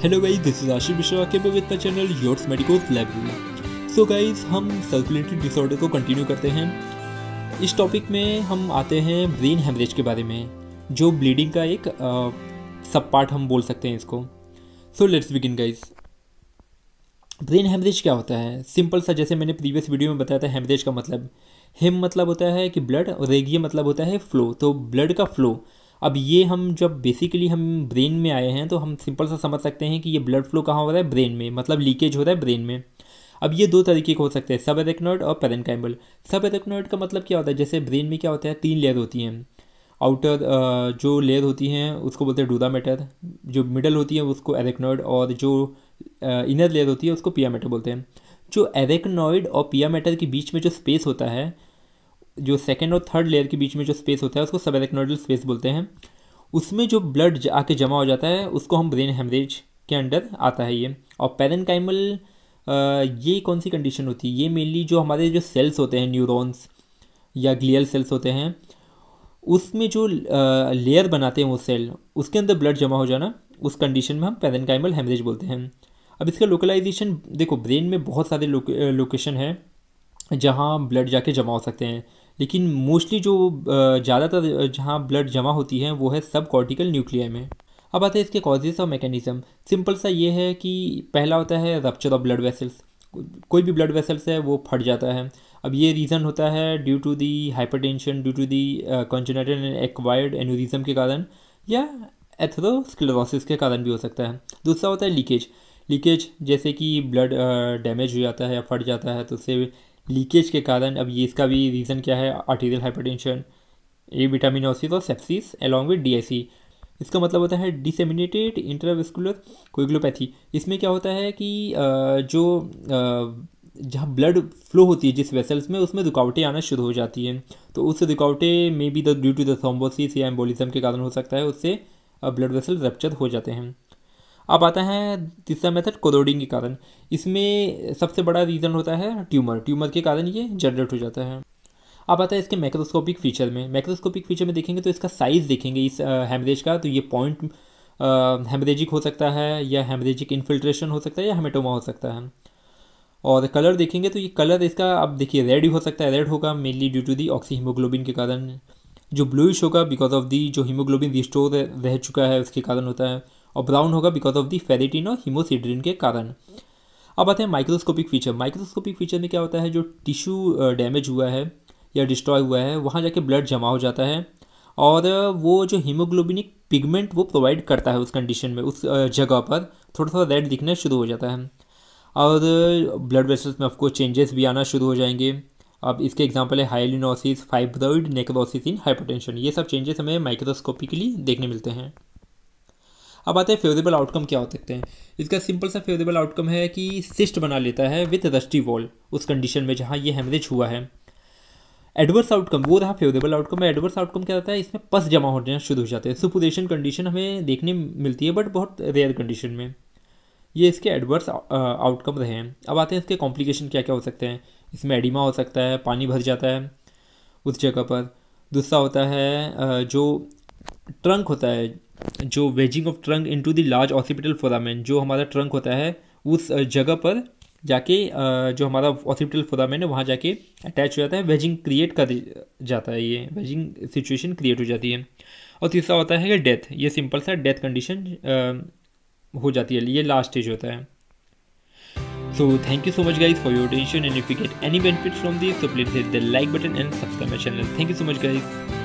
Hello guys this is Ashish Mishra के with the channel yours medical library so guys हम circulatory disorder को continue करते हैं इस टॉपिक में हम आते हैं ब्रेन हेमरेज के बारे में जो ब्लीडिंग का एक सब पार्ट हम बोल सकते हैं इसको so let's begin guys brain hemorrhage क्या होता है सिंपल सा जैसे मैंने प्रीवियस वीडियो में बताया था हेमरेज का मतलब हेम मतलब होता है कि ब्लड और रेगिए मतलब होता है फ्लो तो ब्लड का फ्लो अब ये हम जब बेसिकली हम ब्रेन में आए हैं तो हम सिंपल सा समझ सकते हैं कि ये ब्लड फ्लो कहाँ हो रहा है ब्रेन में मतलब लीकेज हो रहा है ब्रेन में अब ये दो तरीके के हो सकते हैं सब एरेक्नोइड और पेरेनकाइमल सब एरेक्नोइड का मतलब क्या होता है जैसे ब्रेन में क्या होता है तीन लेयर होती हैं आउटर जो लेयर होती हैं उसको बोलते हैं मैटर जो मिडल होती है उसको एरेक्नोइड और जो इनर लेयर होती है उसको पिया मैटर बोलते हैं जो एरेक्नोइड और पिया मैटर के बीच में जो स्पेस होता है जो सेकेंड और थर्ड लेयर के बीच में जो स्पेस होता है उसको सब एलेक्नोडल स्पेस बोलते हैं उसमें जो ब्लड आके जमा हो जाता है उसको हम ब्रेन हेमरेज के अंडर आता है ये और पेरेंकाइमल ये कौन सी कंडीशन होती है ये मेनली जो हमारे जो सेल्स होते हैं न्यूरॉन्स या ग्लियल सेल्स होते हैं उसमें जो लेयर बनाते हैं वो सेल उसके अंदर ब्लड जमा हो जाना उस कंडीशन में हम पेरेंकाइमल हेमरेज बोलते हैं अब इसका लोकलाइजेशन देखो ब्रेन में बहुत सारे लोकेशन है जहाँ ब्लड जाके जमा हो सकते हैं लेकिन मोस्टली जो ज़्यादातर जहाँ ब्लड जमा होती है वो है सब कॉर्टिकल न्यूक्लिया में अब आते हैं इसके कॉजेज़ और मैकेनिज़्म सिंपल सा ये है कि पहला होता है रप्चर ऑफ ब्लड वेसल्स कोई भी ब्लड वेसल्स है वो फट जाता है अब ये रीज़न होता है due to the hypertension due to the congenital and acquired aneurysm के कारण या एथरोस्क्लेरोसिस के कारण भी हो सकता है दूसरा होता है लीकेज लीकेज जैसे कि ब्लड डैमेज हो जाता है या फट जाता है तो उससे लीकेज के कारण अब ये इसका भी रीज़न क्या है आर्टीरियल हाइपरटेंशन ए विटामिनोसिस और सेप्सिस अलॉन्ग विद डीआईसी इसका मतलब होता है डिसेमिनेटेड इंटरवेस्कुलर कोइग्लोपैथी इसमें क्या होता है कि जो जहाँ ब्लड फ्लो होती है जिस वेसल्स में उसमें रुकावटें आना शुरू हो जाती हैं तो उस रुकावटें may be the due to the thrombosis या एम्बोलिज्म के कारण हो सकता है उससे ब्लड वेसल रप्चर हो जाते हैं अब आता है तीसरा मेथड कोरोडिंग के कारण इसमें सबसे बड़ा रीज़न होता है ट्यूमर ट्यूमर के कारण ये जनरेट हो जाता है अब आता है इसके मैक्रोस्कोपिक फीचर में मैक्रोस्कोपिक फीचर में देखेंगे तो इसका साइज़ देखेंगे इस हेमरेज का तो ये पॉइंट हेमरेजिक हो सकता है या हेमरेजिक इन्फिल्ट्रेशन हो सकता है या हेमेटोमा हो सकता है और कलर देखेंगे तो ये कलर इसका अब देखिए रेड ही हो सकता है रेड होगा mainly due to the oxyhaemoglobin के कारण जो ब्लूइश होगा बिकॉज ऑफ दी जो हीमोग्लोबिन रिस्टोर रह चुका है उसके कारण होता है और ब्राउन होगा बिकॉज ऑफ दी फेरेटिन और हिमोसिड्रिन के कारण अब आते हैं माइक्रोस्कोपिक फीचर माइक्रोस्कोपिक फीचर में क्या होता है जो टिश्यू डैमेज हुआ है या डिस्ट्रॉय हुआ है वहाँ जाके ब्लड जमा हो जाता है और वो जो हीमोग्लोबिनिक पिगमेंट वो प्रोवाइड करता है उस कंडीशन में उस जगह पर थोड़ा थोड़ा रेड दिखना शुरू हो जाता है और ब्लड वेसल्स में आपको चेंजेस भी आना शुरू हो जाएंगे अब इसके एग्जाम्पल है hyalinosis fibroid necrosis in hypotension ये सब चेंजेस हमें माइक्रोस्कोपिकली देखने मिलते हैं अब आते हैं फेवरेबल आउटकम क्या हो सकते हैं इसका सिंपल सा फेवरेबल आउटकम है कि सिस्ट बना लेता है विथ रस्टी वॉल उस कंडीशन में जहाँ ये हेमरेज हुआ है एडवर्स आउटकम वो रहा फेवरेबल आउटकम है एडवर्स आउटकम क्या होता है इसमें पस जमा हो जाना शुरू हो जाते हैं सुपुरेशन कंडीशन हमें देखने मिलती है बट बहुत रेयर कंडीशन में ये इसके एडवर्स आउटकम रहे हैं अब आते हैं इसके कॉम्प्लिकेशन क्या क्या हो सकते हैं इसमें एडिमा हो सकता है पानी भर जाता है उस जगह पर दूसरा होता है जो ट्रंक होता है जो wedging of trunk into the large occipital foramen जो हमारा ट्रंक होता है उस जगह पर जाके जो हमारा ऑसिपिटल फोरामेन है वहाँ जाके अटैच हो जाता है वेजिंग क्रिएट कर जाता है ये वेजिंग सिचुएशन क्रिएट हो जाती है और तीसरा होता है डेथ ये सिंपल सा डेथ कंडीशन हो जाती है ये लास्ट स्टेज होता है so thank you so much guys for your attention and if you get any benefit from this so please hit the like button and subscribe my channel. Thank you so much